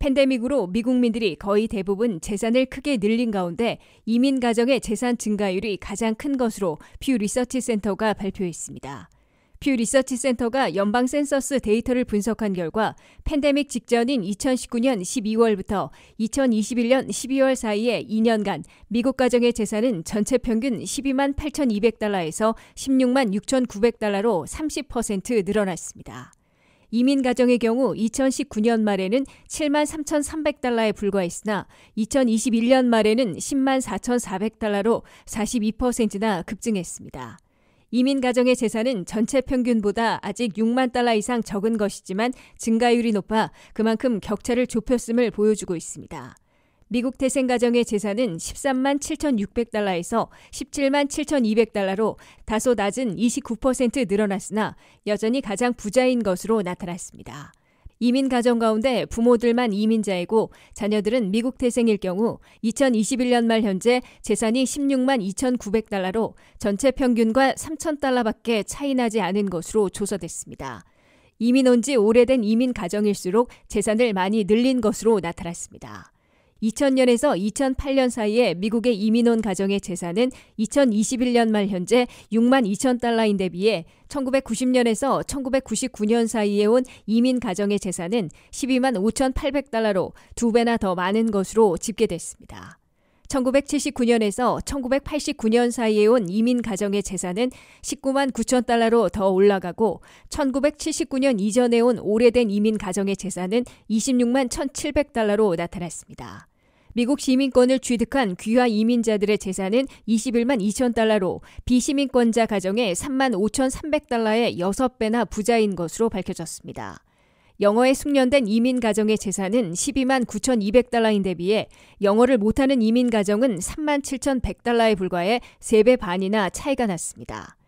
팬데믹으로 미국민들이 거의 대부분 재산을 크게 늘린 가운데 이민 가정의 재산 증가율이 가장 큰 것으로 퓨 리서치 센터가 발표했습니다. 퓨 리서치 센터가 연방 센서스 데이터를 분석한 결과 팬데믹 직전인 2019년 12월부터 2021년 12월 사이에 2년간 미국 가정의 재산은 전체 평균 12만 8,200달러에서 16만 6,900달러로 30% 늘어났습니다. 이민 가정의 경우 2019년 말에는 7만 3,300달러에 불과했으나 2021년 말에는 10만 4,400달러로 42%나 급증했습니다. 이민 가정의 재산은 전체 평균보다 아직 6만 달러 이상 적은 것이지만 증가율이 높아 그만큼 격차를 좁혔음을 보여주고 있습니다. 미국 태생 가정의 재산은 13만 7,600달러에서 17만 7,200달러로 다소 낮은 29% 늘어났으나 여전히 가장 부자인 것으로 나타났습니다. 이민 가정 가운데 부모들만 이민자이고 자녀들은 미국 태생일 경우 2021년 말 현재 재산이 16만 2,900달러로 전체 평균과 3,000달러밖에 차이 나지 않은 것으로 조사됐습니다. 이민 온 지 오래된 이민 가정일수록 재산을 많이 늘린 것으로 나타났습니다. 2000년에서 2008년 사이에 미국의 이민온 가정의 재산은 2021년 말 현재 6만 2천 달러인데 비해 1990년에서 1999년 사이에 온 이민 가정의 재산은 12만 5,800달러로 두 배나 더 많은 것으로 집계됐습니다. 1979년에서 1989년 사이에 온 이민 가정의 재산은 19만 9천 달러로 더 올라가고 1979년 이전에 온 오래된 이민 가정의 재산은 26만 1,700달러로 나타났습니다. 미국 시민권을 취득한 귀화 이민자들의 재산은 21만 2천 달러로 비시민권자 가정의 3만 5천3백달러의 6배나 부자인 것으로 밝혀졌습니다. 영어에 숙련된 이민 가정의 재산은 12만 9 2 0달러인데 비해 영어를 못하는 이민 가정은 3만 7,100달러에 불과해 3배 반이나 차이가 났습니다.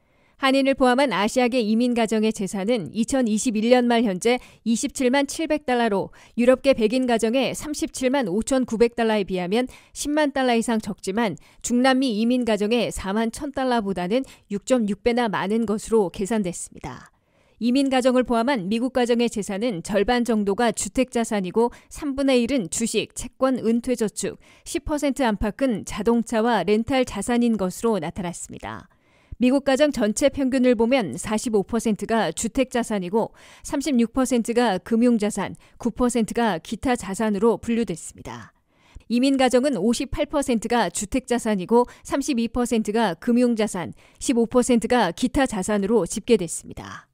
한인을 포함한 아시아계 이민 가정의 재산은 2021년 말 현재 27만 700달러로 유럽계 백인 가정의 37만 5,900달러에 비하면 10만 달러 이상 적지만 중남미 이민 가정의 4만 1,000달러보다는 6.6배나 많은 것으로 계산됐습니다. 이민 가정을 포함한 미국 가정의 재산은 절반 정도가 주택 자산이고 3분의 1은 주식, 채권, 은퇴 저축, 10% 안팎은 자동차와 렌탈 자산인 것으로 나타났습니다. 미국 가정 전체 평균을 보면 45%가 주택 자산이고 36%가 금융 자산, 9%가 기타 자산으로 분류됐습니다. 이민 가정은 58%가 주택 자산이고 32%가 금융 자산, 15%가 기타 자산으로 집계됐습니다.